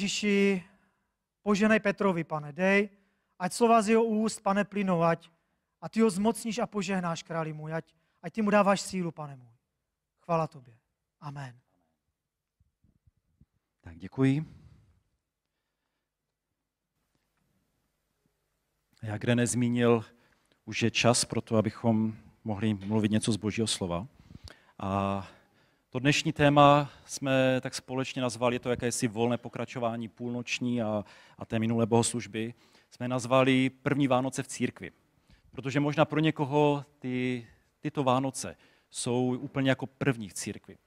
Ježíši, poženej Petrovi, pane, dej, ať slova z jeho úst, pane, plynou, ať, a ty ho zmocníš a požehnáš, králi můj, ať, ať ty mu dáváš sílu, pane můj. Chvala tobě. Amen. Tak děkuji. Jak René zmínil, už je čas pro to, abychom mohli mluvit něco z božího slova. A to dnešní téma jsme tak společně nazvali, je to jakési volné pokračování půlnoční a, a té minulé bohoslužby, jsme nazvali první Vánoce v církvi. Protože možná pro někoho ty, tyto Vánoce jsou úplně jako první v církvi.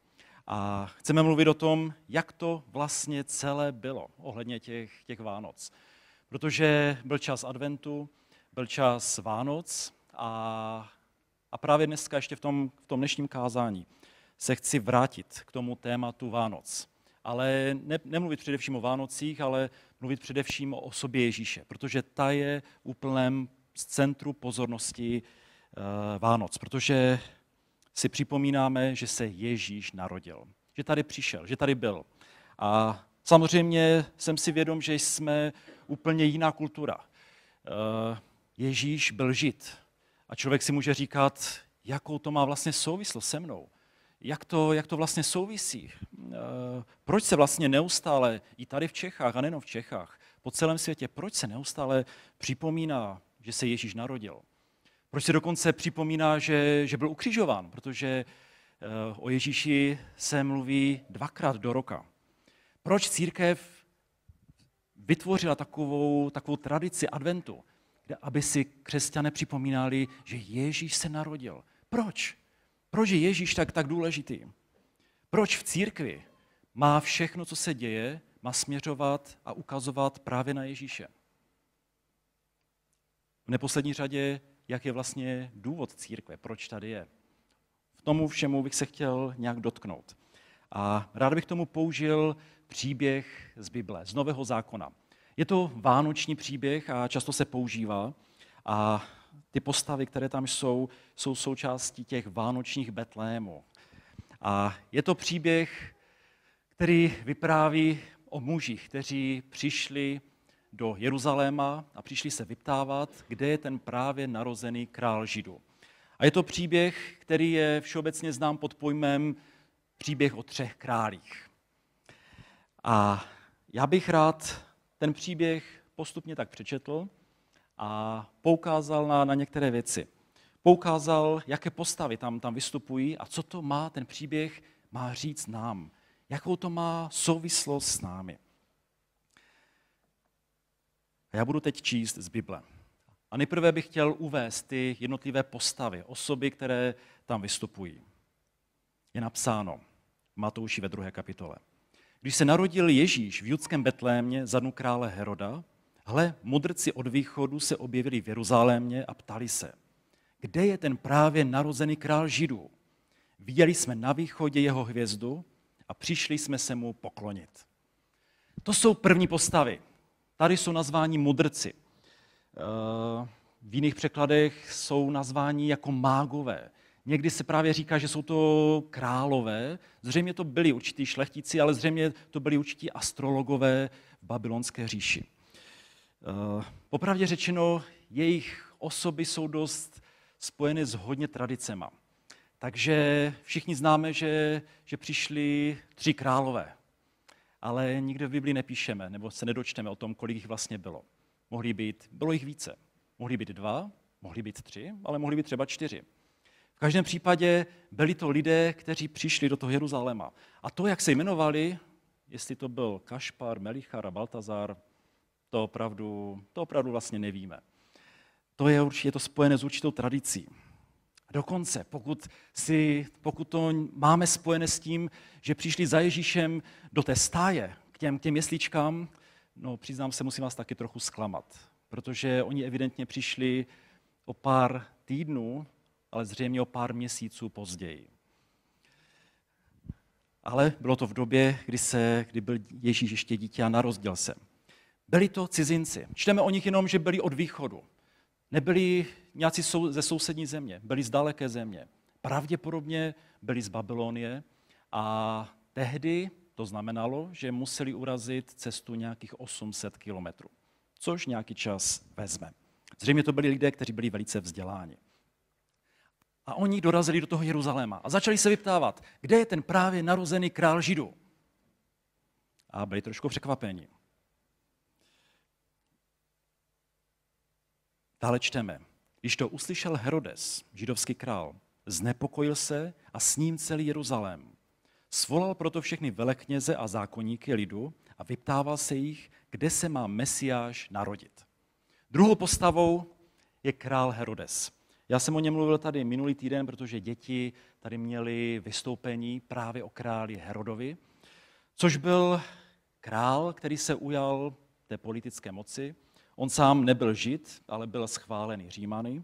A chceme mluvit o tom, jak to vlastně celé bylo ohledně těch, těch Vánoc. Protože byl čas adventu, byl čas Vánoc a, a právě dneska ještě v tom, v tom dnešním kázání – se chci vrátit k tomu tématu Vánoc. Ale ne, nemluvit především o Vánocích, ale mluvit především o osobě Ježíše, protože ta je úplném centru pozornosti eh, Vánoc, protože si připomínáme, že se Ježíš narodil, že tady přišel, že tady byl. A samozřejmě jsem si vědom, že jsme úplně jiná kultura. Eh, Ježíš byl žid. A člověk si může říkat, jakou to má vlastně souvislost se mnou jak to, jak to vlastně souvisí. Eh, proč se vlastně neustále, i tady v Čechách, a nejenom v Čechách, po celém světě, proč se neustále připomíná, že se Ježíš narodil? Proč se dokonce připomíná, že, že byl ukřižován? Protože eh, o Ježíši se mluví dvakrát do roka. Proč církev vytvořila takovou, takovou tradici adventu, kde aby si křesťané připomínali, že Ježíš se narodil. Proč? Proč je Ježíš tak, tak důležitý? Proč v církvi má všechno, co se děje, má směřovat a ukazovat právě na Ježíše? V neposlední řadě, jak je vlastně důvod církve, proč tady je. V tomu všemu bych se chtěl nějak dotknout. A rád bych tomu použil příběh z Bible, z Nového zákona. Je to vánoční příběh a často se používá. A ty postavy, které tam jsou, jsou součástí těch vánočních betlémů. A je to příběh, který vypráví o mužích, kteří přišli do Jeruzaléma a přišli se vyptávat, kde je ten právě narozený král Židů. A je to příběh, který je všeobecně znám pod pojmem příběh o třech králích. A já bych rád ten příběh postupně tak přečetl, a poukázal na, na některé věci. Poukázal, jaké postavy tam, tam vystupují a co to má ten příběh má říct nám. Jakou to má souvislost s námi. A já budu teď číst z Bible. A nejprve bych chtěl uvést ty jednotlivé postavy, osoby, které tam vystupují. Je napsáno v Matouši ve druhé kapitole. Když se narodil Ježíš v judském Betlémě za dnu krále Heroda, ale mudrci od východu se objevili v Jeruzalémě a ptali se, kde je ten právě narozený král Židů? Viděli jsme na východě jeho hvězdu a přišli jsme se mu poklonit. To jsou první postavy. Tady jsou nazváni mudrci. Eh, v jiných překladech jsou nazváni jako mágové. Někdy se právě říká, že jsou to králové. Zřejmě to byli určití šlechtici, ale zřejmě to byli určití astrologové v babylonské říši. Eh, popravdě řečeno, jejich osoby jsou dost spojeny s hodně tradicema. Takže všichni známe, že, že přišli tři králové, ale nikde v Biblii nepíšeme, nebo se nedočteme o tom, kolik jich vlastně bylo. Mohli být, bylo jich více. Mohli být dva, mohli být tři, ale mohli být třeba čtyři. V každém případě byli to lidé, kteří přišli do toho Jeruzaléma. A to, jak se jmenovali, jestli to byl Kašpar, Melichar a Baltazar, to opravdu, to opravdu vlastně nevíme. To je určitě to spojené s určitou tradicí. Dokonce, pokud, si, pokud to máme spojené s tím, že přišli za Ježíšem do té stáje, k těm, k těm jesličkám, no přiznám se, musím vás taky trochu zklamat, protože oni evidentně přišli o pár týdnů, ale zřejmě o pár měsíců později. Ale bylo to v době, kdy, se, kdy byl Ježíš ještě dítě a narozděl se. Byli to cizinci. Čteme o nich jenom, že byli od východu. Nebyli nějací ze sousední země, byli z daleké země. Pravděpodobně byli z Babylonie a tehdy to znamenalo, že museli urazit cestu nějakých 800 kilometrů, což nějaký čas vezme. Zřejmě to byli lidé, kteří byli velice vzděláni. A oni dorazili do toho Jeruzaléma a začali se vyptávat, kde je ten právě narozený král Židů. A byli trošku překvapeni. Dále čteme. Když to uslyšel Herodes, židovský král, znepokojil se a s ním celý Jeruzalém. Svolal proto všechny velekněze a zákonníky lidu a vyptával se jich, kde se má Mesiáš narodit. Druhou postavou je král Herodes. Já jsem o něm mluvil tady minulý týden, protože děti tady měli vystoupení právě o králi Herodovi, což byl král, který se ujal té politické moci, On sám nebyl žid, ale byl schválený Římany.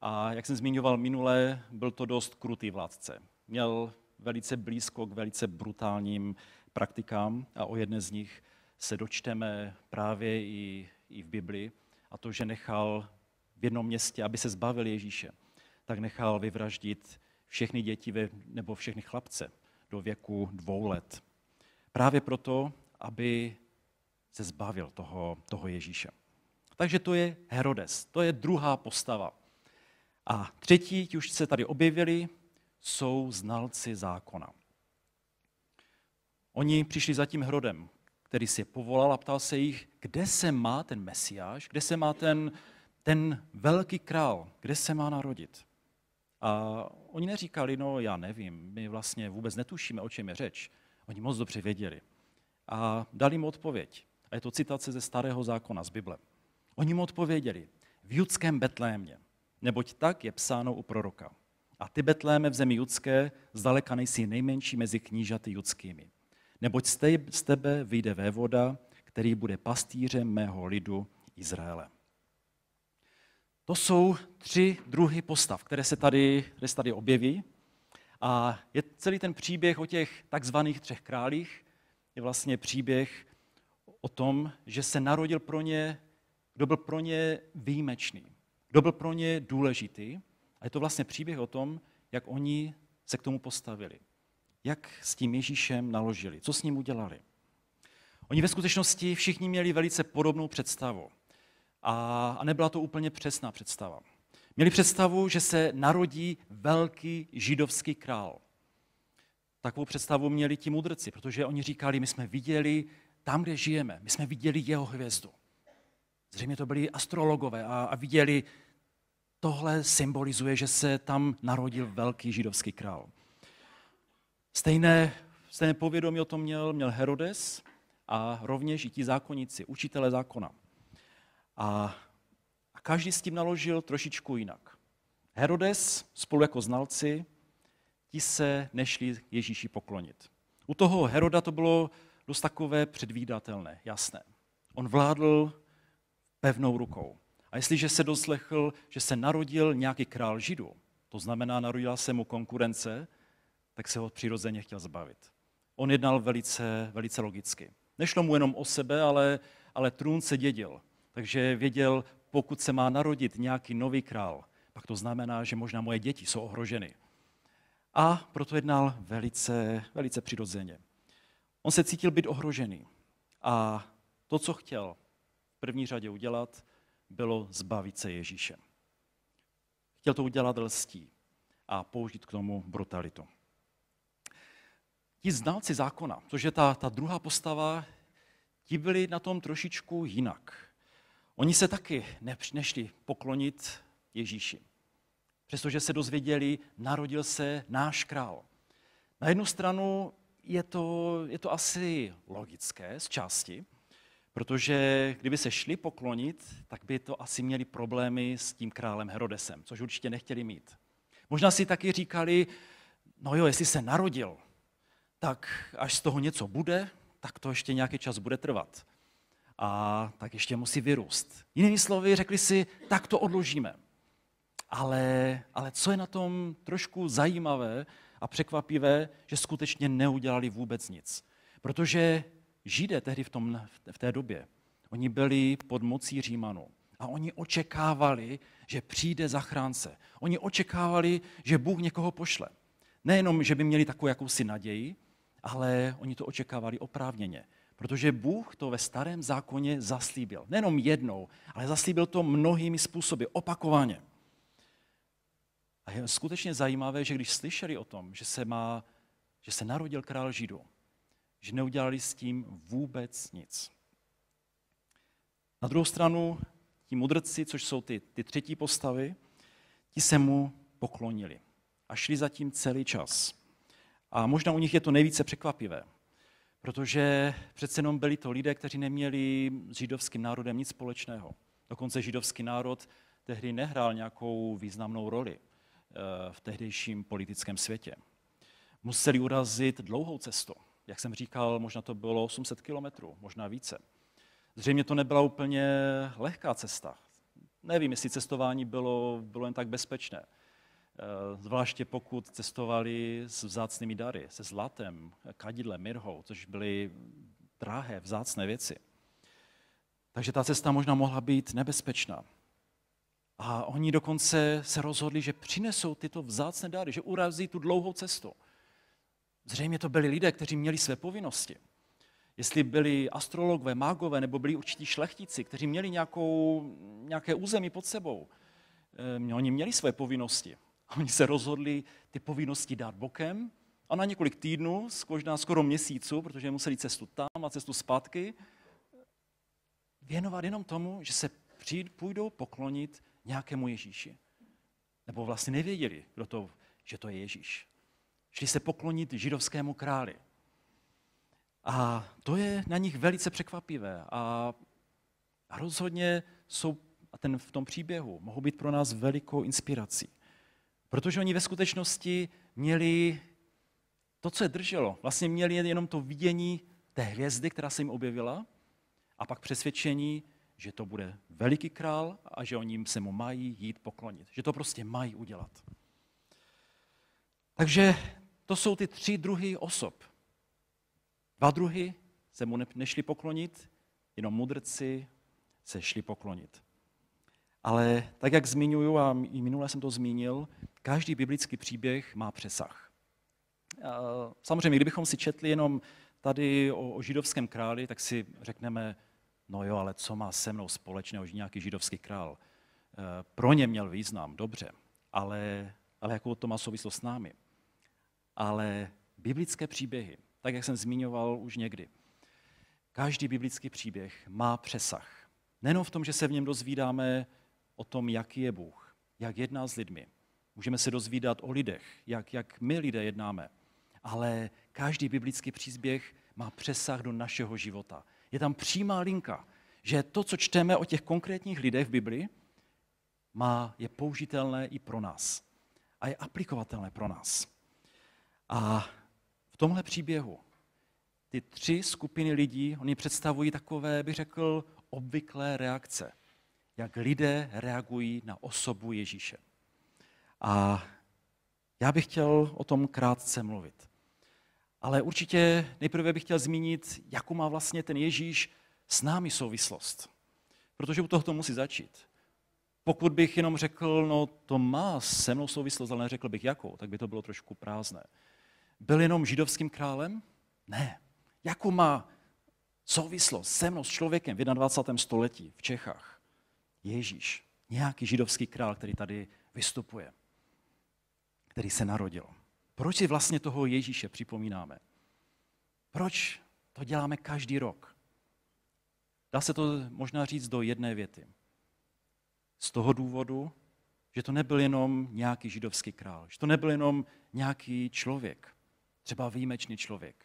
A jak jsem zmiňoval minule, byl to dost krutý vládce. Měl velice blízko k velice brutálním praktikám a o jedné z nich se dočteme právě i, i v Biblii, a to, že nechal v jednom městě, aby se zbavil Ježíše, tak nechal vyvraždit všechny děti ve, nebo všechny chlapce do věku dvou let. Právě proto, aby se zbavil toho, toho Ježíše. Takže to je Herodes, to je druhá postava. A třetí, ti už se tady objevili, jsou znalci zákona. Oni přišli za tím Hrodem, který si je povolal a ptal se jich, kde se má ten mesiáš, kde se má ten, ten velký král, kde se má narodit. A oni neříkali, no já nevím, my vlastně vůbec netušíme, o čem je řeč. Oni moc dobře věděli. A dali mu odpověď. A je to citace ze starého zákona, z Bible. Oni mu odpověděli, v judském Betlémě, neboť tak je psáno u proroka. A ty Betléme v zemi judské zdaleka nejsi nejmenší mezi knížaty judskými. Neboť z tebe vyjde vévoda, který bude pastýřem mého lidu Izraele. To jsou tři druhy postav, které se tady, které se tady objeví. A je celý ten příběh o těch takzvaných třech králích, je vlastně příběh o tom, že se narodil pro ně kdo byl pro ně výjimečný, kdo byl pro ně důležitý. A je to vlastně příběh o tom, jak oni se k tomu postavili. Jak s tím Ježíšem naložili, co s ním udělali. Oni ve skutečnosti všichni měli velice podobnou představu. A, nebyla to úplně přesná představa. Měli představu, že se narodí velký židovský král. Takovou představu měli ti mudrci, protože oni říkali, my jsme viděli tam, kde žijeme, my jsme viděli jeho hvězdu. Zřejmě to byli astrologové a, a viděli, tohle symbolizuje, že se tam narodil velký židovský král. Stejné, stejné povědomí o tom měl, měl Herodes a rovněž i ti zákonníci, učitele zákona. A, a každý s tím naložil trošičku jinak. Herodes spolu jako znalci, ti se nešli Ježíši poklonit. U toho Heroda to bylo dost takové předvídatelné, jasné. On vládl pevnou rukou. A jestliže se doslechl, že se narodil nějaký král židů, to znamená, narodila se mu konkurence, tak se ho přirozeně chtěl zbavit. On jednal velice, velice logicky. Nešlo mu jenom o sebe, ale, ale trůn se dědil. Takže věděl, pokud se má narodit nějaký nový král, pak to znamená, že možná moje děti jsou ohroženy. A proto jednal velice, velice přirozeně. On se cítil být ohrožený. A to, co chtěl, první řadě udělat, bylo zbavit se Ježíše. Chtěl to udělat lstí a použít k tomu brutalitu. Ti znalci zákona, což je ta, ta druhá postava, ti byli na tom trošičku jinak. Oni se taky nešli poklonit Ježíši. Přestože se dozvěděli, narodil se náš král. Na jednu stranu je to, je to asi logické z části, Protože kdyby se šli poklonit, tak by to asi měli problémy s tím králem Herodesem, což určitě nechtěli mít. Možná si taky říkali, no jo, jestli se narodil, tak až z toho něco bude, tak to ještě nějaký čas bude trvat. A tak ještě musí vyrůst. Jinými slovy, řekli si, tak to odložíme. Ale, ale co je na tom trošku zajímavé a překvapivé, že skutečně neudělali vůbec nic. Protože Židé tehdy v, tom, v té době, oni byli pod mocí Římanů a oni očekávali, že přijde zachránce. Oni očekávali, že Bůh někoho pošle. Nejenom, že by měli takovou jakousi naději, ale oni to očekávali oprávněně. Protože Bůh to ve starém zákoně zaslíbil. Nejenom jednou, ale zaslíbil to mnohými způsoby, opakovaně. A je skutečně zajímavé, že když slyšeli o tom, že se, má, že se narodil král Židů, že neudělali s tím vůbec nic. Na druhou stranu, ti mudrci, což jsou ty, ty třetí postavy, ti se mu poklonili a šli za tím celý čas. A možná u nich je to nejvíce překvapivé, protože přece jenom byli to lidé, kteří neměli s židovským národem nic společného. Dokonce židovský národ tehdy nehrál nějakou významnou roli eh, v tehdejším politickém světě. Museli urazit dlouhou cestu jak jsem říkal, možná to bylo 800 kilometrů, možná více. Zřejmě to nebyla úplně lehká cesta. Nevím, jestli cestování bylo, bylo jen tak bezpečné. Eh, zvláště pokud cestovali s vzácnými dary, se zlatem, kadidlem, mirhou, což byly drahé, vzácné věci. Takže ta cesta možná mohla být nebezpečná. A oni dokonce se rozhodli, že přinesou tyto vzácné dary, že urazí tu dlouhou cestu. Zřejmě to byli lidé, kteří měli své povinnosti. Jestli byli astrologové, mágové nebo byli určití šlechtici, kteří měli nějakou, nějaké území pod sebou. E, oni měli své povinnosti. Oni se rozhodli ty povinnosti dát bokem a na několik týdnů, skožná skoro měsíců, protože museli cestu tam a cestu zpátky, věnovat jenom tomu, že se přijít, půjdou poklonit nějakému Ježíši. Nebo vlastně nevěděli, kdo to, že to je Ježíš šli se poklonit židovskému králi. A to je na nich velice překvapivé a rozhodně jsou a ten v tom příběhu mohou být pro nás velikou inspirací. Protože oni ve skutečnosti měli to, co je drželo. Vlastně měli jenom to vidění té hvězdy, která se jim objevila, a pak přesvědčení, že to bude veliký král a že oni se mu mají jít poklonit. Že to prostě mají udělat. Takže to jsou ty tři druhy osob. Dva druhy se mu nešli poklonit, jenom mudrci se šli poklonit. Ale tak, jak zmiňuju, a i minule jsem to zmínil, každý biblický příběh má přesah. Samozřejmě, kdybychom si četli jenom tady o, o židovském králi, tak si řekneme, no jo, ale co má se mnou společného nějaký židovský král? E, pro ně měl význam, dobře, ale, ale jakou to má souvislost s námi? ale biblické příběhy, tak jak jsem zmiňoval už někdy, každý biblický příběh má přesah. Nejenom v tom, že se v něm dozvídáme o tom, jaký je Bůh, jak jedná s lidmi. Můžeme se dozvídat o lidech, jak, jak my lidé jednáme. Ale každý biblický příběh má přesah do našeho života. Je tam přímá linka, že to, co čteme o těch konkrétních lidech v Biblii, má, je použitelné i pro nás a je aplikovatelné pro nás. A v tomhle příběhu ty tři skupiny lidí, oni představují takové, bych řekl, obvyklé reakce, jak lidé reagují na osobu Ježíše. A já bych chtěl o tom krátce mluvit. Ale určitě nejprve bych chtěl zmínit, jakou má vlastně ten Ježíš s námi souvislost. Protože u tohoto musí začít. Pokud bych jenom řekl, no to má se mnou souvislost, ale neřekl bych jakou, tak by to bylo trošku prázdné byl jenom židovským králem? Ne. Jakou má souvislost se mnou, s člověkem v 21. století v Čechách? Ježíš, nějaký židovský král, který tady vystupuje, který se narodil. Proč si vlastně toho Ježíše připomínáme? Proč to děláme každý rok? Dá se to možná říct do jedné věty. Z toho důvodu, že to nebyl jenom nějaký židovský král, že to nebyl jenom nějaký člověk, třeba výjimečný člověk,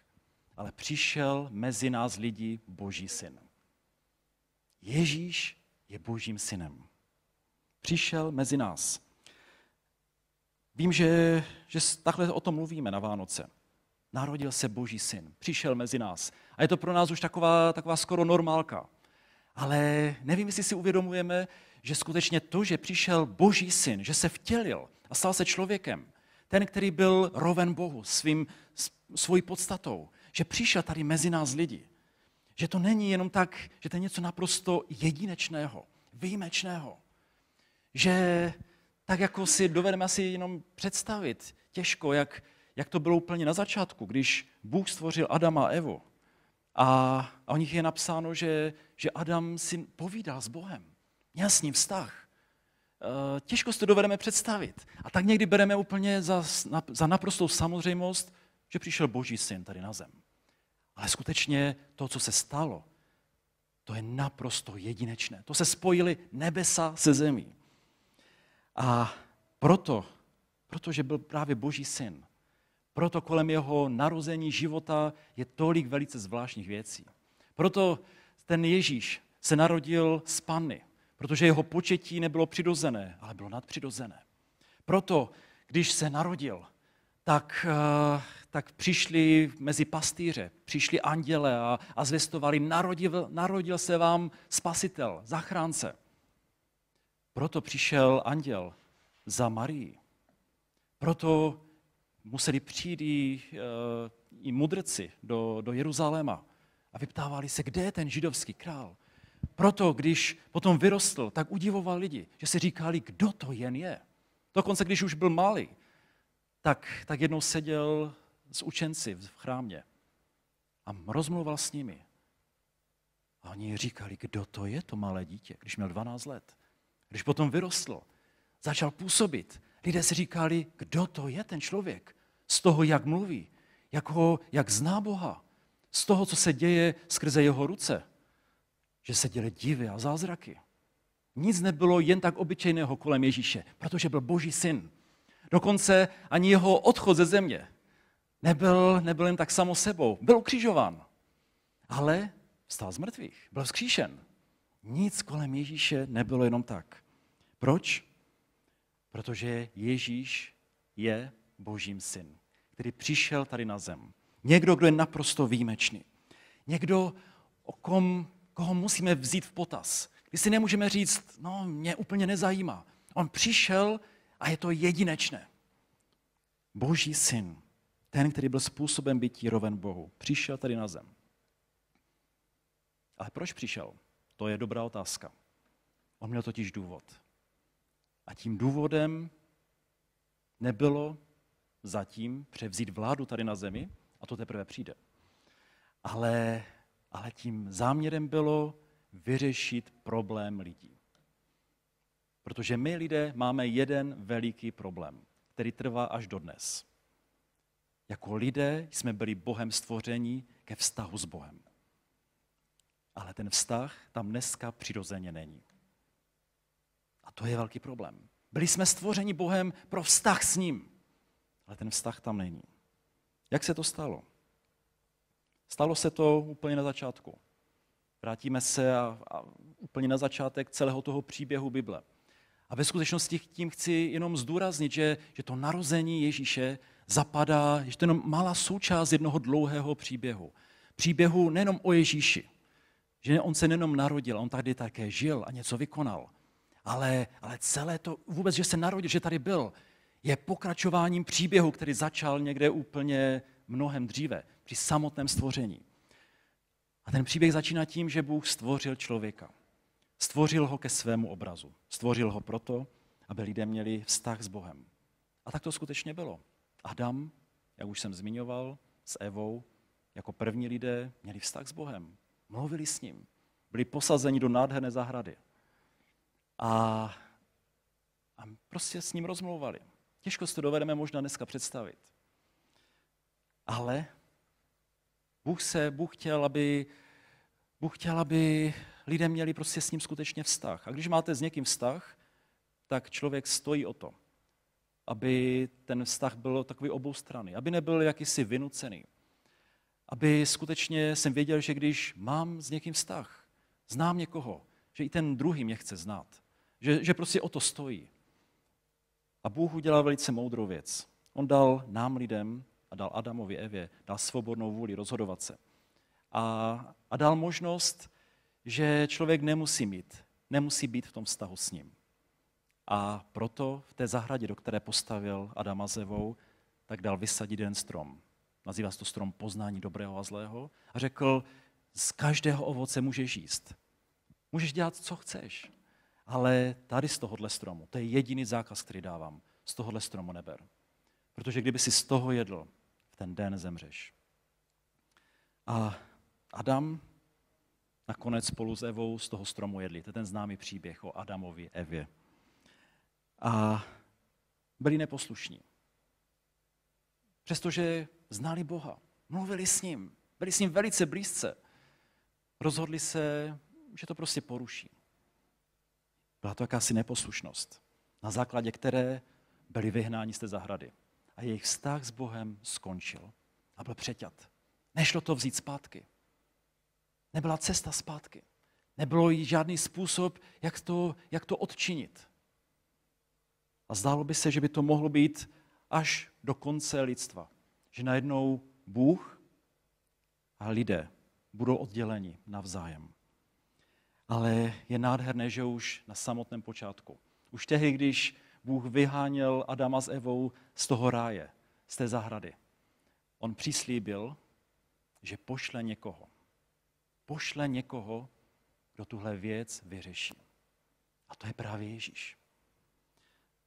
ale přišel mezi nás lidi Boží syn. Ježíš je Božím synem. Přišel mezi nás. Vím, že, že takhle o tom mluvíme na Vánoce. Narodil se Boží syn, přišel mezi nás. A je to pro nás už taková, taková skoro normálka. Ale nevím, jestli si uvědomujeme, že skutečně to, že přišel Boží syn, že se vtělil a stal se člověkem, ten, který byl roven Bohu svým, svojí podstatou, že přišel tady mezi nás lidi, že to není jenom tak, že to je něco naprosto jedinečného, výjimečného, že tak jako si dovedeme asi jenom představit těžko, jak, jak to bylo úplně na začátku, když Bůh stvořil Adama a Evu. A, a o nich je napsáno, že, že Adam si povídal s Bohem, měl s ním vztah. Eh, těžko si to dovedeme představit. A tak někdy bereme úplně za, za naprostou samozřejmost, že přišel Boží syn tady na zem. Ale skutečně to, co se stalo, to je naprosto jedinečné. To se spojili nebesa se zemí. A proto, protože byl právě Boží syn, proto kolem jeho narození života je tolik velice zvláštních věcí. Proto ten Ježíš se narodil z panny protože jeho početí nebylo přirozené, ale bylo nadpřirozené. Proto, když se narodil, tak, eh, tak přišli mezi pastýře, přišli anděle a, a zvestovali, narodil, narodil se vám spasitel, zachránce. Proto přišel anděl za Marii. Proto museli přijít i, eh, i mudrci do, do Jeruzaléma a vyptávali se, kde je ten židovský král. Proto, když potom vyrostl, tak udivoval lidi, že si říkali, kdo to jen je. Dokonce, když už byl malý, tak, tak jednou seděl s učenci v chrámě a rozmluval s nimi. A oni říkali, kdo to je to malé dítě, když měl 12 let. Když potom vyrostl, začal působit, lidé si říkali, kdo to je ten člověk, z toho, jak mluví, jak, ho, jak zná Boha, z toho, co se děje skrze jeho ruce že se děly divy a zázraky. Nic nebylo jen tak obyčejného kolem Ježíše, protože byl boží syn. Dokonce ani jeho odchod ze země nebyl, nebyl jen tak samo sebou. Byl ukřižován, ale vstal z mrtvých, byl vzkříšen. Nic kolem Ježíše nebylo jenom tak. Proč? Protože Ježíš je božím syn, který přišel tady na zem. Někdo, kdo je naprosto výjimečný. Někdo, o kom koho musíme vzít v potaz. Kdy si nemůžeme říct, no mě úplně nezajímá. On přišel a je to jedinečné. Boží syn, ten, který byl způsobem bytí roven Bohu, přišel tady na zem. Ale proč přišel? To je dobrá otázka. On měl totiž důvod. A tím důvodem nebylo zatím převzít vládu tady na zemi, a to teprve přijde. Ale ale tím záměrem bylo vyřešit problém lidí. Protože my lidé máme jeden veliký problém, který trvá až dodnes. Jako lidé jsme byli Bohem stvoření ke vztahu s Bohem. Ale ten vztah tam dneska přirozeně není. A to je velký problém. Byli jsme stvořeni Bohem pro vztah s ním, ale ten vztah tam není. Jak se to stalo? Stalo se to úplně na začátku. Vrátíme se a, a úplně na začátek celého toho příběhu Bible. A ve skutečnosti tím chci jenom zdůraznit, že, že to narození Ježíše zapadá, že to je jenom malá součást jednoho dlouhého příběhu. Příběhu nejenom o Ježíši, že on se nejenom narodil, on tady také žil a něco vykonal, ale, ale celé to, vůbec, že se narodil, že tady byl, je pokračováním příběhu, který začal někde úplně mnohem dříve při samotném stvoření. A ten příběh začíná tím, že Bůh stvořil člověka. Stvořil ho ke svému obrazu. Stvořil ho proto, aby lidé měli vztah s Bohem. A tak to skutečně bylo. Adam, jak už jsem zmiňoval, s Evou, jako první lidé měli vztah s Bohem. Mluvili s ním. Byli posazeni do nádherné zahrady. A, a prostě s ním rozmlouvali. Těžko si to dovedeme možná dneska představit. Ale Bůh se, Bůh chtěl, aby, Bůh chtěl, aby lidé měli prostě s ním skutečně vztah. A když máte s někým vztah, tak člověk stojí o to, aby ten vztah byl takový obou strany, aby nebyl jakýsi vynucený. Aby skutečně jsem věděl, že když mám s někým vztah, znám někoho, že i ten druhý mě chce znát, že, že prostě o to stojí. A Bůh udělal velice moudrou věc. On dal nám lidem a dal Adamovi Evě, dal svobodnou vůli rozhodovat se. A, a dal možnost, že člověk nemusí mít, nemusí být v tom vztahu s ním. A proto v té zahradě, do které postavil Adama Zevou, tak dal vysadit jeden strom. Nazývá se to strom poznání dobrého a zlého. A řekl, z každého ovoce můžeš jíst. Můžeš dělat, co chceš. Ale tady z tohohle stromu, to je jediný zákaz, který dávám, z tohohle stromu neber. Protože kdyby si z toho jedl, ten den zemřeš. A Adam nakonec spolu s Evou z toho stromu jedli. To je ten známý příběh o Adamovi Evě. A byli neposlušní. Přestože znali Boha, mluvili s ním, byli s ním velice blízce, rozhodli se, že to prostě poruší. Byla to jakási neposlušnost, na základě které byli vyhnáni z té zahrady a jejich vztah s Bohem skončil a byl přeťat. Nešlo to vzít zpátky. Nebyla cesta zpátky. Nebylo žádný způsob, jak to, jak to odčinit. A zdálo by se, že by to mohlo být až do konce lidstva. Že najednou Bůh a lidé budou odděleni navzájem. Ale je nádherné, že už na samotném počátku. Už tehdy, když Bůh vyháněl Adama s Evou z toho ráje, z té zahrady. On přislíbil, že pošle někoho. Pošle někoho, kdo tuhle věc vyřeší. A to je právě Ježíš.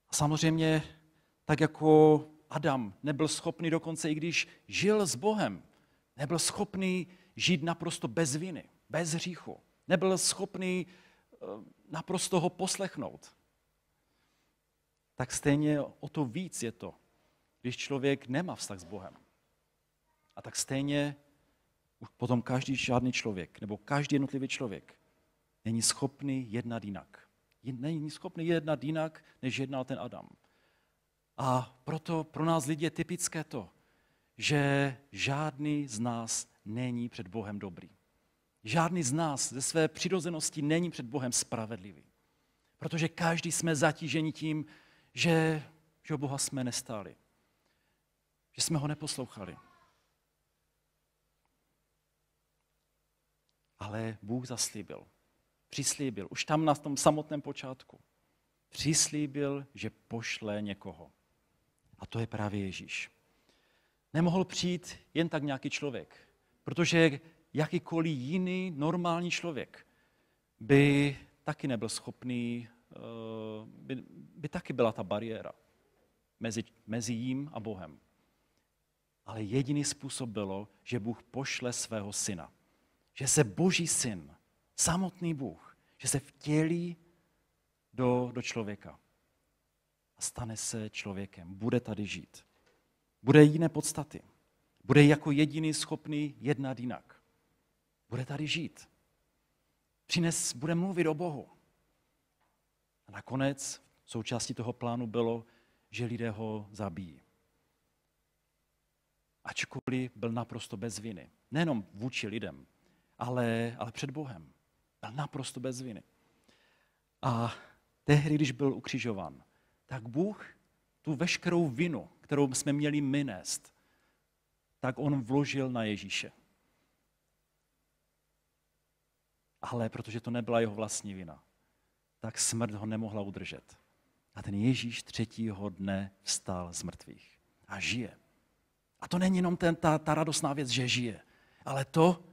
A samozřejmě, tak jako Adam nebyl schopný dokonce, i když žil s Bohem, nebyl schopný žít naprosto bez viny, bez hříchu. Nebyl schopný eh, naprosto ho poslechnout tak stejně o to víc je to, když člověk nemá vztah s Bohem. A tak stejně už potom každý žádný člověk, nebo každý jednotlivý člověk, není schopný jednat jinak. Není schopný jednat jinak, než jednal ten Adam. A proto pro nás lidi je typické to, že žádný z nás není před Bohem dobrý. Žádný z nás ze své přirozenosti není před Bohem spravedlivý. Protože každý jsme zatíženi tím, že, že o Boha jsme nestáli, že jsme ho neposlouchali. Ale Bůh zaslíbil, přislíbil, už tam na tom samotném počátku, přislíbil, že pošle někoho. A to je právě Ježíš. Nemohl přijít jen tak nějaký člověk, protože jakýkoliv jiný normální člověk by taky nebyl schopný Eh, by, by taky byla ta bariéra mezi, mezi jím a Bohem. Ale jediný způsob bylo, že Bůh pošle svého syna. Že se boží syn, samotný Bůh, že se vtělí do, do člověka a stane se člověkem. Bude tady žít. Bude jiné podstaty. Bude jako jediný schopný jednat jinak. Bude tady žít. Přines, bude mluvit o Bohu. A nakonec součástí toho plánu bylo, že lidé ho zabijí. Ačkoliv byl naprosto bez viny. Nejenom vůči lidem, ale, ale před Bohem. Byl naprosto bez viny. A tehdy, když byl ukřižovan, tak Bůh tu veškerou vinu, kterou jsme měli my nést, tak on vložil na Ježíše. Ale protože to nebyla jeho vlastní vina, tak smrt ho nemohla udržet. A ten Ježíš třetího dne vstal z mrtvých a žije. A to není jenom ten, ta, ta radostná věc, že žije, ale to,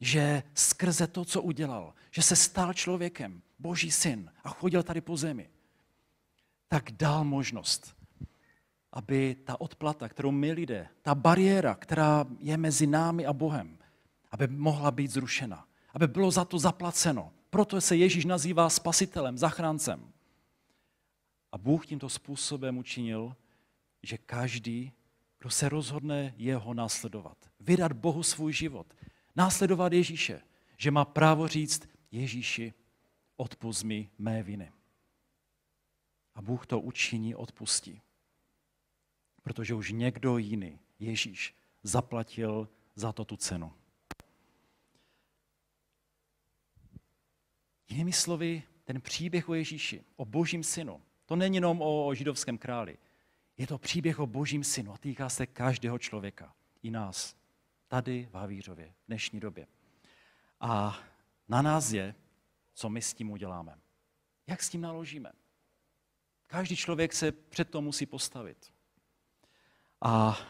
že skrze to, co udělal, že se stal člověkem, boží syn a chodil tady po zemi, tak dal možnost, aby ta odplata, kterou my lidé, ta bariéra, která je mezi námi a Bohem, aby mohla být zrušena, aby bylo za to zaplaceno, proto se Ježíš nazývá spasitelem, zachráncem. A Bůh tímto způsobem učinil, že každý, kdo se rozhodne jeho následovat, vydat Bohu svůj život, následovat Ježíše, že má právo říct Ježíši, odpust mi mé viny. A Bůh to učiní, odpustí. Protože už někdo jiný, Ježíš, zaplatil za to tu cenu. Jinými slovy, ten příběh o Ježíši, o božím synu, to není jenom o židovském králi. Je to příběh o božím synu a týká se každého člověka, i nás, tady v Havířově, v dnešní době. A na nás je, co my s tím uděláme. Jak s tím naložíme? Každý člověk se před to musí postavit. A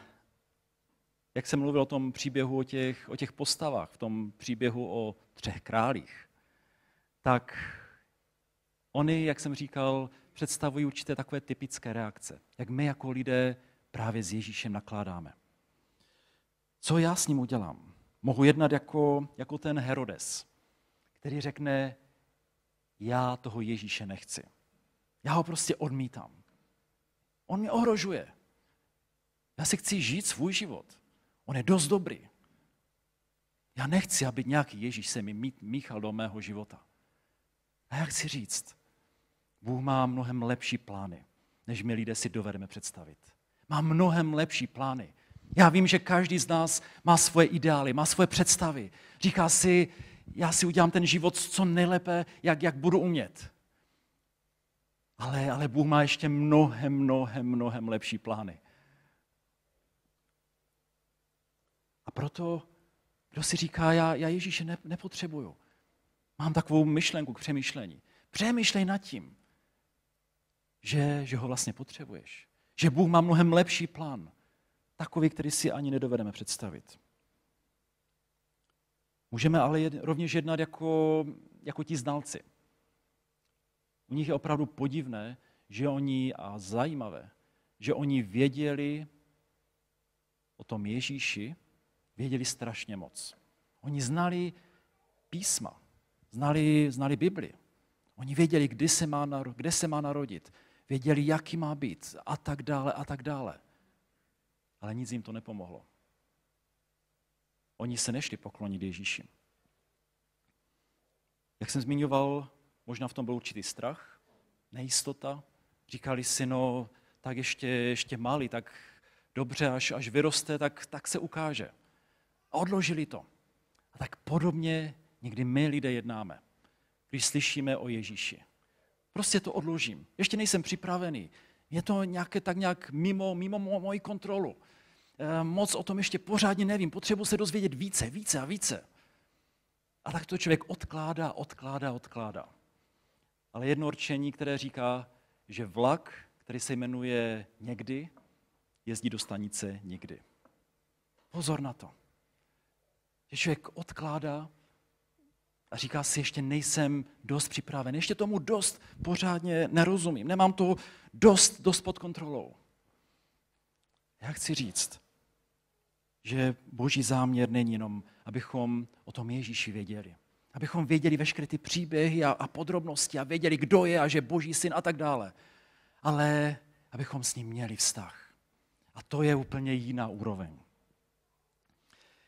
jak jsem mluvil o tom příběhu, o těch, o těch postavách, v tom příběhu o třech králích, tak oni, jak jsem říkal, představují určité takové typické reakce, jak my jako lidé právě s Ježíšem nakládáme. Co já s ním udělám? Mohu jednat jako, jako ten Herodes, který řekne, já toho Ježíše nechci. Já ho prostě odmítám. On mě ohrožuje. Já si chci žít svůj život. On je dost dobrý. Já nechci, aby nějaký Ježíš se mi míchal do mého života. A já chci říct, Bůh má mnohem lepší plány, než my lidé si dovedeme představit. Má mnohem lepší plány. Já vím, že každý z nás má svoje ideály, má svoje představy. Říká si, já si udělám ten život co nejlépe, jak, jak budu umět. Ale, ale Bůh má ještě mnohem, mnohem, mnohem lepší plány. A proto, kdo si říká, já, já Ježíše ne, nepotřebuju mám takovou myšlenku k přemýšlení. Přemýšlej nad tím, že, že ho vlastně potřebuješ. Že Bůh má mnohem lepší plán, takový, který si ani nedovedeme představit. Můžeme ale jed, rovněž jednat jako, jako ti znalci. U nich je opravdu podivné, že oni, a zajímavé, že oni věděli o tom Ježíši, věděli strašně moc. Oni znali písma, znali, znali Bibli. Oni věděli, kdy se má kde se má narodit, věděli, jaký má být a tak dále a tak dále. Ale nic jim to nepomohlo. Oni se nešli poklonit Ježíši. Jak jsem zmiňoval, možná v tom byl určitý strach, nejistota. Říkali si, no, tak ještě, ještě malý, tak dobře, až, až vyroste, tak, tak se ukáže. A odložili to. A tak podobně někdy my lidé jednáme, když slyšíme o Ježíši. Prostě to odložím. Ještě nejsem připravený. Je to nějaké tak nějak mimo, mimo moji kontrolu. Eh, moc o tom ještě pořádně nevím. Potřebuji se dozvědět více, více a více. A tak to člověk odkládá, odkládá, odkládá. Ale jedno určení, které říká, že vlak, který se jmenuje někdy, jezdí do stanice nikdy. Pozor na to. Že člověk odkládá, a říká si, ještě nejsem dost připraven, ještě tomu dost pořádně nerozumím, nemám to dost, dost pod kontrolou. Já chci říct, že boží záměr není jenom, abychom o tom Ježíši věděli. Abychom věděli veškeré ty příběhy a, a podrobnosti a věděli, kdo je a že boží syn a tak dále. Ale abychom s ním měli vztah. A to je úplně jiná úroveň.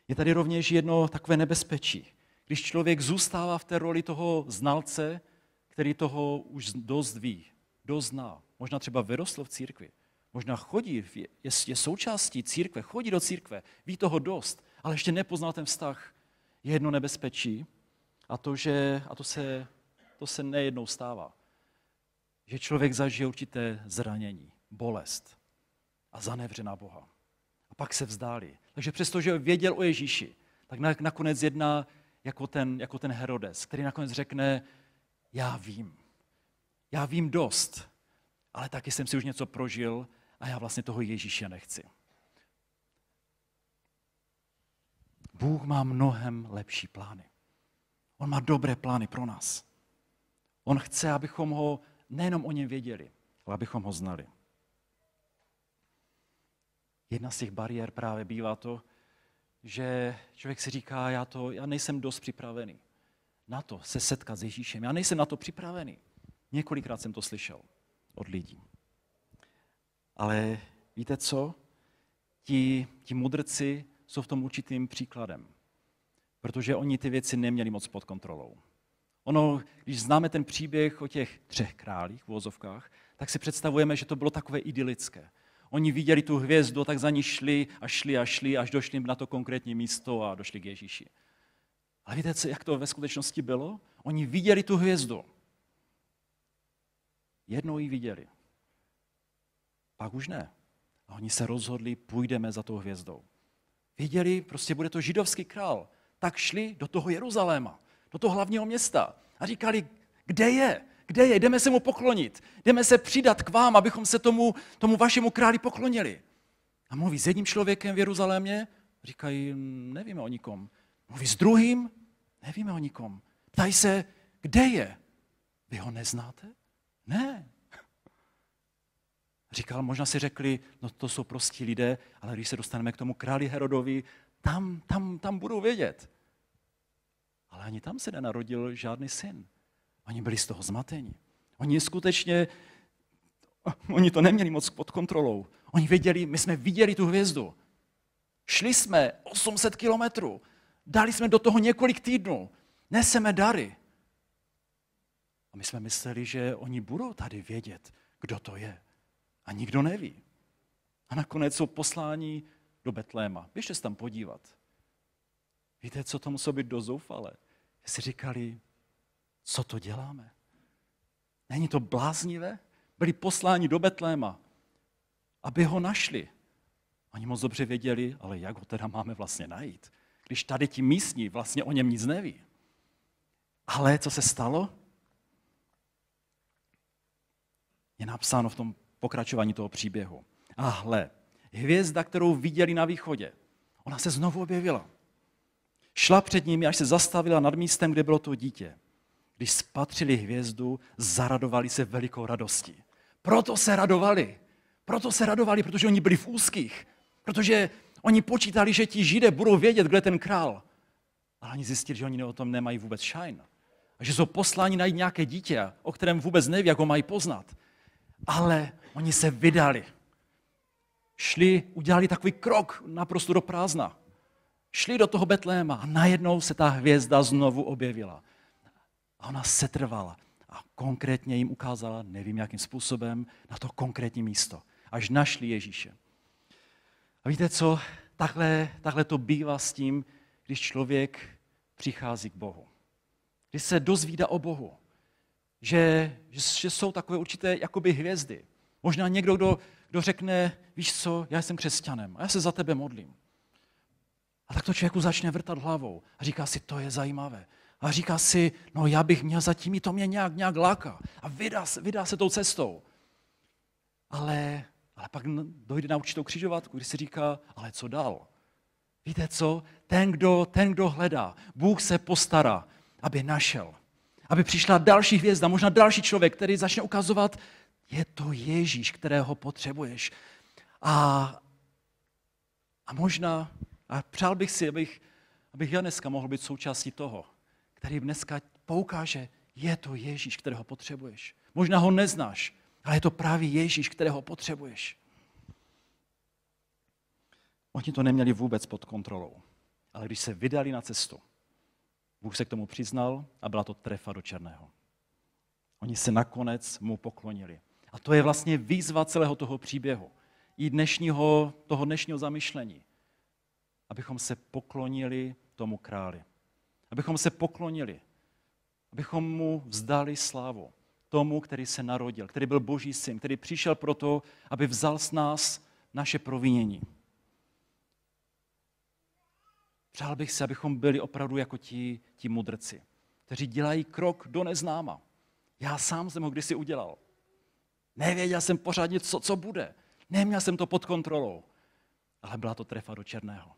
Je tady rovněž jedno takové nebezpečí když člověk zůstává v té roli toho znalce, který toho už dost ví, dost zná, možná třeba vyrostl v církvi, možná chodí, je, je součástí církve, chodí do církve, ví toho dost, ale ještě nepoznal ten vztah. Je jedno nebezpečí a to, že, a to se, to se nejednou stává, že člověk zažije určité zranění, bolest a zanevře na Boha. A pak se vzdálí. Takže přestože věděl o Ježíši, tak nakonec jedná jako ten, jako ten Herodes, který nakonec řekne, já vím, já vím dost, ale taky jsem si už něco prožil a já vlastně toho Ježíše nechci. Bůh má mnohem lepší plány. On má dobré plány pro nás. On chce, abychom ho nejenom o něm věděli, ale abychom ho znali. Jedna z těch bariér právě bývá to, že člověk si říká, já, to, já nejsem dost připravený na to se setkat s Ježíšem. Já nejsem na to připravený. Několikrát jsem to slyšel od lidí. Ale víte co? Ti, ti mudrci jsou v tom určitým příkladem, protože oni ty věci neměli moc pod kontrolou. Ono, když známe ten příběh o těch třech králích v vozovkách, tak si představujeme, že to bylo takové idylické, Oni viděli tu hvězdu, tak za ní šli a šli a šli, až došli na to konkrétní místo a došli k Ježíši. Ale víte, jak to ve skutečnosti bylo? Oni viděli tu hvězdu. Jednou ji viděli. Pak už ne. A oni se rozhodli, půjdeme za tou hvězdou. Viděli, prostě bude to židovský král. Tak šli do toho Jeruzaléma, do toho hlavního města a říkali, kde je? Kde je? Jdeme se mu poklonit. Jdeme se přidat k vám, abychom se tomu, tomu vašemu králi poklonili. A mluví s jedním člověkem v Jeruzalémě, říkají, nevíme o nikom. Mluví s druhým, nevíme o nikom. Ptají se, kde je? Vy ho neznáte? Ne. Říkal, možná si řekli, no to jsou prostí lidé, ale když se dostaneme k tomu králi Herodovi, tam, tam, tam budou vědět. Ale ani tam se nenarodil žádný syn. Oni byli z toho zmateni. Oni skutečně, oni to neměli moc pod kontrolou. Oni věděli, my jsme viděli tu hvězdu. Šli jsme 800 kilometrů, dali jsme do toho několik týdnů, neseme dary. A my jsme mysleli, že oni budou tady vědět, kdo to je. A nikdo neví. A nakonec jsou poslání do Betléma. Běžte se tam podívat. Víte, co to muselo být dozoufale? Si říkali, co to děláme? Není to bláznivé? Byli posláni do Betléma, aby ho našli. Oni moc dobře věděli, ale jak ho teda máme vlastně najít, když tady ti místní vlastně o něm nic neví. Ale co se stalo? Je napsáno v tom pokračování toho příběhu. A hle, hvězda, kterou viděli na východě, ona se znovu objevila. Šla před nimi, až se zastavila nad místem, kde bylo to dítě. Když spatřili hvězdu, zaradovali se velikou radostí. Proto se radovali. Proto se radovali, protože oni byli v úzkých. Protože oni počítali, že ti židé budou vědět, kde je ten král. Ale oni zjistili, že oni o tom nemají vůbec šajn. A že jsou posláni najít nějaké dítě, o kterém vůbec neví, jak ho mají poznat. Ale oni se vydali. Šli, udělali takový krok naprosto do prázdna. Šli do toho Betléma a najednou se ta hvězda znovu objevila. A ona setrvala a konkrétně jim ukázala, nevím jakým způsobem, na to konkrétní místo. Až našli Ježíše. A víte co? Takhle, takhle to bývá s tím, když člověk přichází k Bohu. Když se dozvídá o Bohu, že, že, že jsou takové určité jakoby hvězdy. Možná někdo, kdo, kdo řekne, víš co, já jsem křesťanem a já se za tebe modlím. A tak to člověku začne vrtat hlavou a říká si, to je zajímavé a říká si, no já bych měl zatím, to mě nějak, nějak láká. A vydá, vydá se tou cestou. Ale, ale pak dojde na určitou křižovatku, kdy si říká, ale co dál? Víte co? Ten kdo, ten, kdo hledá, Bůh se postará, aby našel. Aby přišla další hvězda, možná další člověk, který začne ukazovat, je to Ježíš, kterého potřebuješ. A, a možná, a přál bych si, abych, abych já dneska mohl být součástí toho, který dneska poukáže, je to Ježíš, kterého potřebuješ. Možná ho neznáš, ale je to právě Ježíš, kterého potřebuješ. Oni to neměli vůbec pod kontrolou. Ale když se vydali na cestu, Bůh se k tomu přiznal a byla to trefa do černého. Oni se nakonec mu poklonili. A to je vlastně výzva celého toho příběhu. I dnešního, toho dnešního zamyšlení. Abychom se poklonili tomu králi abychom se poklonili, abychom mu vzdali slávu, tomu, který se narodil, který byl boží syn, který přišel proto, aby vzal z nás naše provinění. Přál bych si, abychom byli opravdu jako ti, ti mudrci, kteří dělají krok do neznáma. Já sám jsem ho kdysi udělal. Nevěděl jsem pořádně, co, co bude. Neměl jsem to pod kontrolou, ale byla to trefa do černého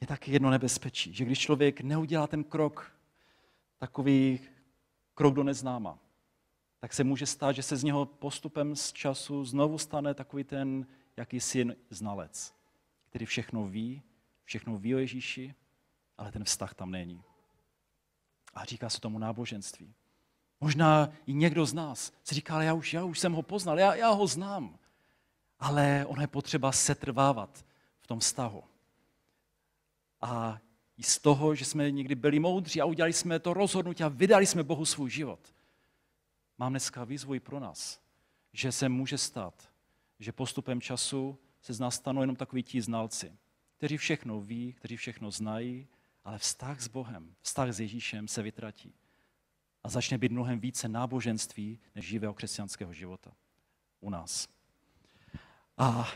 je taky jedno nebezpečí, že když člověk neudělá ten krok, takový krok do neznáma, tak se může stát, že se z něho postupem z času znovu stane takový ten jakýsi znalec, který všechno ví, všechno ví o Ježíši, ale ten vztah tam není. A říká se tomu náboženství. Možná i někdo z nás si říká, ale já už, já už jsem ho poznal, já, já ho znám. Ale ono je potřeba setrvávat v tom vztahu a i z toho, že jsme někdy byli moudří a udělali jsme to rozhodnutí a vydali jsme Bohu svůj život. Mám dneska výzvu i pro nás, že se může stát, že postupem času se z nás stanou jenom takoví ti znalci, kteří všechno ví, kteří všechno znají, ale vztah s Bohem, vztah s Ježíšem se vytratí a začne být mnohem více náboženství než živého křesťanského života u nás. A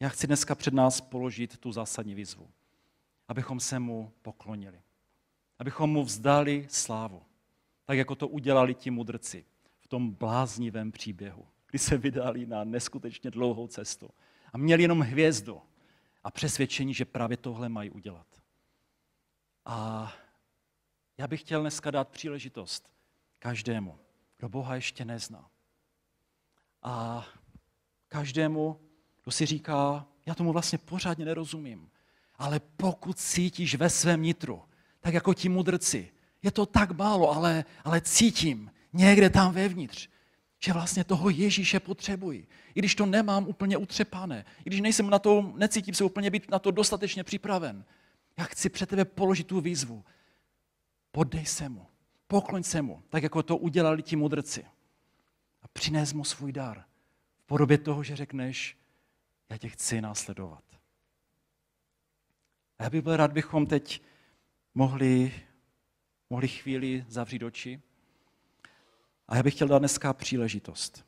já chci dneska před nás položit tu zásadní výzvu abychom se mu poklonili. Abychom mu vzdali slávu. Tak, jako to udělali ti mudrci v tom bláznivém příběhu, kdy se vydali na neskutečně dlouhou cestu a měli jenom hvězdu a přesvědčení, že právě tohle mají udělat. A já bych chtěl dneska dát příležitost každému, kdo Boha ještě nezná. A každému, kdo si říká, já tomu vlastně pořádně nerozumím. Ale pokud cítíš ve svém nitru, tak jako ti mudrci, je to tak málo, ale, ale cítím někde tam vevnitř, že vlastně toho Ježíše potřebuji. I když to nemám úplně utřepané, i když nejsem na to, necítím se úplně být na to dostatečně připraven, já chci před tebe položit tu výzvu. Poddej se mu, pokloň se mu, tak jako to udělali ti mudrci. A přinést mu svůj dar v podobě toho, že řekneš, já tě chci následovat. A já bych byl rád, bychom teď mohli, mohli chvíli zavřít oči. A já bych chtěl dát dneska příležitost.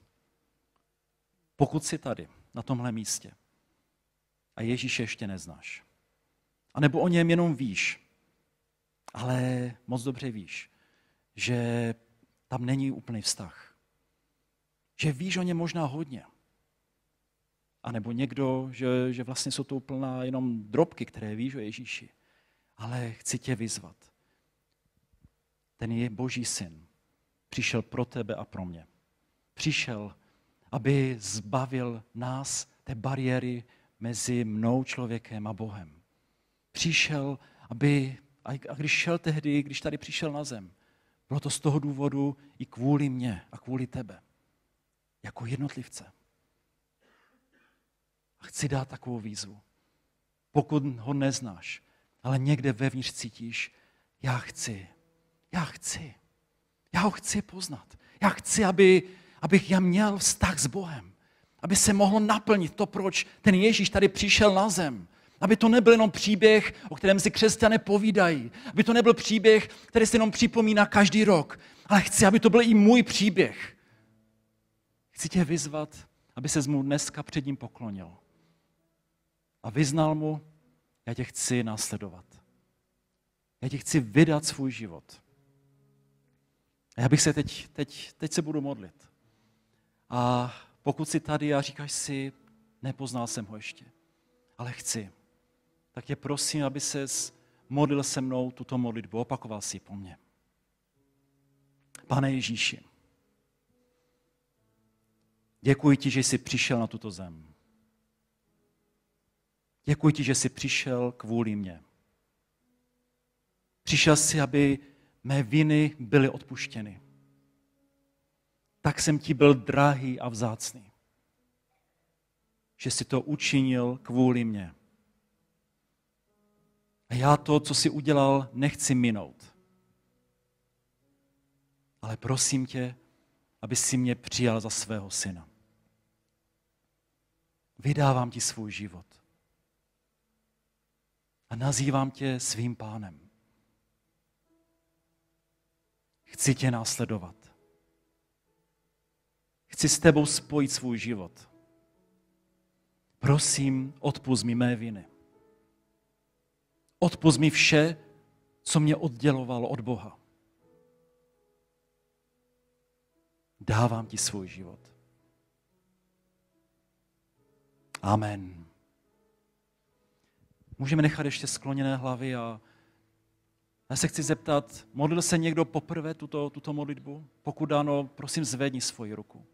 Pokud jsi tady, na tomhle místě, a Ježíše ještě neznáš, a nebo o něm jenom víš, ale moc dobře víš, že tam není úplný vztah. Že víš o něm možná hodně, a nebo někdo, že, že vlastně jsou to úplná jenom drobky, které víš o Ježíši. Ale chci tě vyzvat. Ten je Boží syn. Přišel pro tebe a pro mě. Přišel, aby zbavil nás té bariéry mezi mnou, člověkem a Bohem. Přišel, aby, a když šel tehdy, když tady přišel na zem, bylo to z toho důvodu i kvůli mě a kvůli tebe, jako jednotlivce. A chci dát takovou výzvu. Pokud ho neznáš, ale někde vevnitř cítíš, já chci, já chci, já ho chci poznat. Já chci, aby, abych já měl vztah s Bohem. Aby se mohlo naplnit to, proč ten Ježíš tady přišel na zem. Aby to nebyl jenom příběh, o kterém si křesťané povídají. Aby to nebyl příběh, který se jenom připomíná každý rok. Ale chci, aby to byl i můj příběh. Chci tě vyzvat, aby se mu dneska před ním poklonil a vyznal mu, já tě chci následovat. Já ti chci vydat svůj život. A já bych se teď, teď, teď se budu modlit. A pokud si tady a říkáš si, nepoznal jsem ho ještě, ale chci, tak tě prosím, aby se modlil se mnou tuto modlitbu, opakoval si po mně. Pane Ježíši, děkuji ti, že jsi přišel na tuto zem. Děkuji ti, že jsi přišel kvůli mně. Přišel jsi, aby mé viny byly odpuštěny. Tak jsem ti byl drahý a vzácný, že jsi to učinil kvůli mně. A já to, co jsi udělal, nechci minout. Ale prosím tě, aby si mě přijal za svého syna. Vydávám ti svůj život a nazývám tě svým pánem. Chci tě následovat. Chci s tebou spojit svůj život. Prosím, odpust mi mé viny. Odpust mi vše, co mě oddělovalo od Boha. Dávám ti svůj život. Amen. Můžeme nechat ještě skloněné hlavy a já se chci zeptat, modlil se někdo poprvé tuto, tuto modlitbu? Pokud ano, prosím zvedni svoji ruku.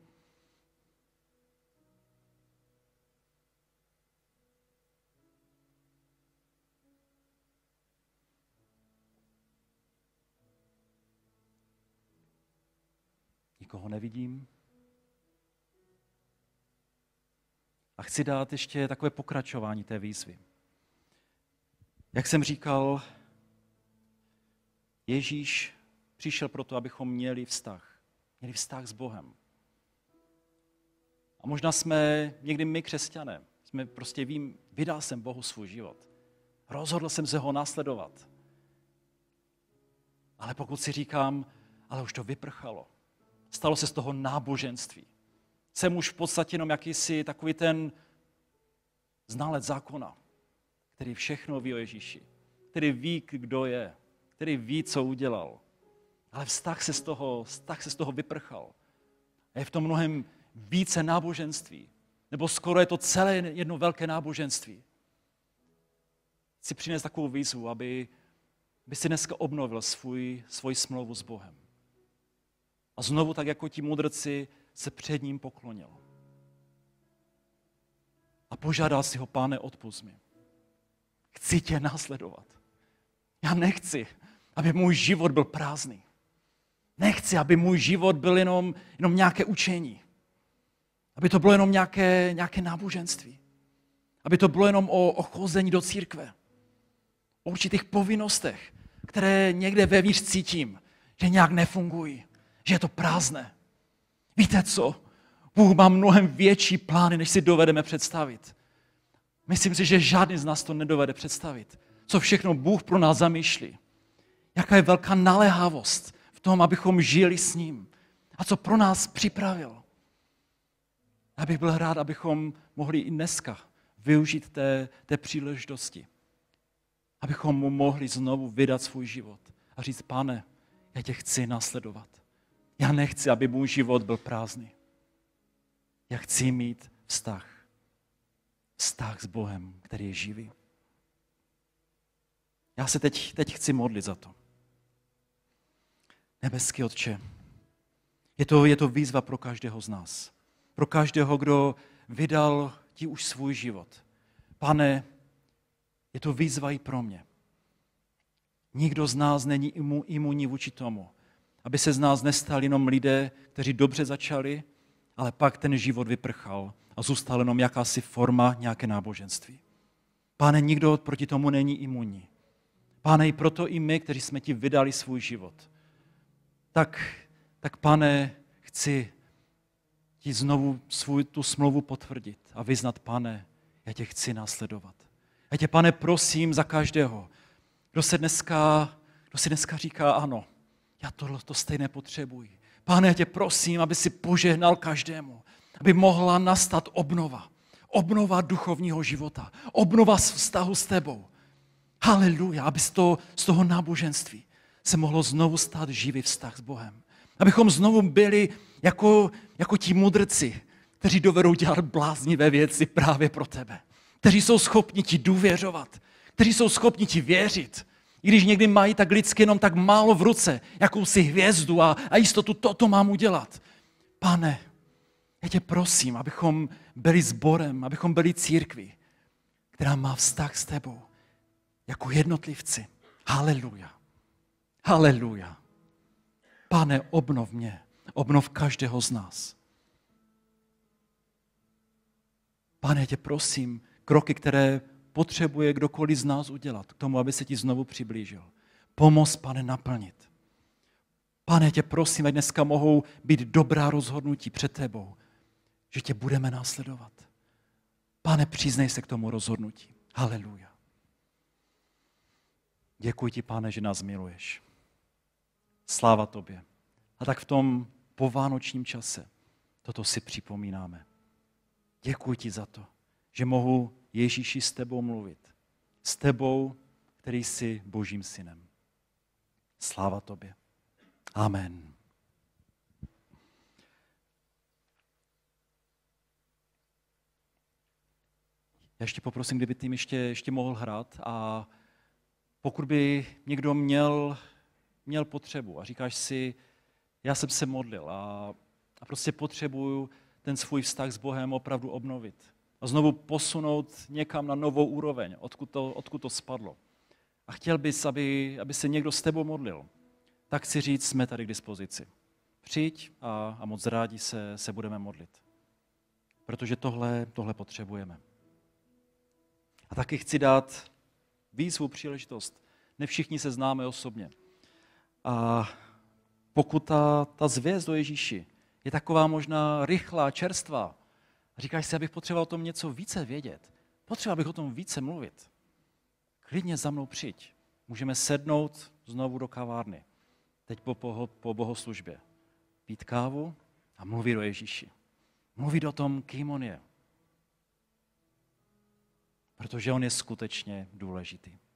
Nikoho nevidím. A chci dát ještě takové pokračování té výzvy. Jak jsem říkal, Ježíš přišel proto, abychom měli vztah. Měli vztah s Bohem. A možná jsme někdy my, křesťané, jsme prostě vím, vydal jsem Bohu svůj život. Rozhodl jsem se ho následovat. Ale pokud si říkám, ale už to vyprchalo, stalo se z toho náboženství. Jsem už v podstatě jenom jakýsi takový ten znalec zákona který všechno ví o Ježíši, který ví, kdo je, který ví, co udělal. Ale vztah se z toho, vztah se z toho vyprchal. A je v tom mnohem více náboženství. Nebo skoro je to celé jedno velké náboženství. Chci přinést takovou výzvu, aby, aby si dneska obnovil svůj, svůj smlouvu s Bohem. A znovu, tak jako ti mudrci, se před ním poklonil. A požádal si ho, páne, odpust mi chci tě následovat. Já nechci, aby můj život byl prázdný. Nechci, aby můj život byl jenom, jenom nějaké učení. Aby to bylo jenom nějaké, nějaké náboženství. Aby to bylo jenom o, o chození do církve. O určitých povinnostech, které někde vevnitř cítím, že nějak nefungují, že je to prázdné. Víte co? Bůh má mnohem větší plány, než si dovedeme představit. Myslím si, že žádný z nás to nedovede představit. Co všechno Bůh pro nás zamýšlí. Jaká je velká naléhavost v tom, abychom žili s ním. A co pro nás připravil. Já bych byl rád, abychom mohli i dneska využít té, té příležitosti. Abychom mu mohli znovu vydat svůj život a říct, pane, já tě chci následovat. Já nechci, aby můj život byl prázdný. Já chci mít vztah vztah s Bohem, který je živý. Já se teď, teď chci modlit za to. Nebeský Otče, je to, je to výzva pro každého z nás. Pro každého, kdo vydal ti už svůj život. Pane, je to výzva i pro mě. Nikdo z nás není imunní vůči tomu, aby se z nás nestali jenom lidé, kteří dobře začali, ale pak ten život vyprchal a zůstal jenom jakási forma nějaké náboženství. Pane, nikdo proti tomu není imunní. Pane, i proto i my, kteří jsme ti vydali svůj život, tak, tak pane, chci ti znovu svůj tu smlouvu potvrdit a vyznat, pane, já tě chci následovat. Já tě, pane, prosím za každého, kdo, se dneska, kdo si dneska říká, ano, já tohle to stejné potřebuji. Pane, já tě prosím, aby si požehnal každému aby mohla nastat obnova. Obnova duchovního života. Obnova z vztahu s tebou. Haleluja, aby z toho, z toho náboženství se mohlo znovu stát živý vztah s Bohem. Abychom znovu byli jako, jako ti mudrci, kteří dovedou dělat bláznivé věci právě pro tebe. Kteří jsou schopni ti důvěřovat. Kteří jsou schopni ti věřit. I když někdy mají tak lidsky jenom tak málo v ruce, jakousi hvězdu a, a jistotu, toto mám udělat. Pane, já tě prosím, abychom byli sborem, abychom byli církví, která má vztah s tebou jako jednotlivci. Haleluja. Haleluja. Pane, obnov mě. Obnov každého z nás. Pane, tě prosím, kroky, které potřebuje kdokoliv z nás udělat k tomu, aby se ti znovu přiblížil. Pomoz, pane, naplnit. Pane, tě prosím, ať dneska mohou být dobrá rozhodnutí před tebou, že tě budeme následovat. Pane, přiznej se k tomu rozhodnutí. Haleluja. Děkuji ti, pane, že nás miluješ. Sláva tobě. A tak v tom povánočním čase toto si připomínáme. Děkuji ti za to, že mohu Ježíši s tebou mluvit. S tebou, který jsi Božím synem. Sláva tobě. Amen. Já ještě poprosím, kdyby tým ještě, ještě mohl hrát a pokud by někdo měl, měl potřebu a říkáš si, já jsem se modlil a, a prostě potřebuju ten svůj vztah s Bohem opravdu obnovit a znovu posunout někam na novou úroveň, odkud to, odkud to spadlo. A chtěl bys, aby, aby se někdo s tebou modlil, tak si říct, jsme tady k dispozici. Přijď a, a moc rádi se, se budeme modlit. Protože tohle, tohle potřebujeme. A taky chci dát výzvu, příležitost. Ne všichni se známe osobně. A pokud ta, ta zvěst do Ježíši je taková možná rychlá, čerstvá, říkáš si, abych potřeboval o tom něco více vědět, potřeboval bych o tom více mluvit, klidně za mnou přijď. Můžeme sednout znovu do kavárny, teď po, po, po bohoslužbě, pít kávu a mluvit o Ježíši. Mluvit o tom, kým on je, protože on je skutečně důležitý.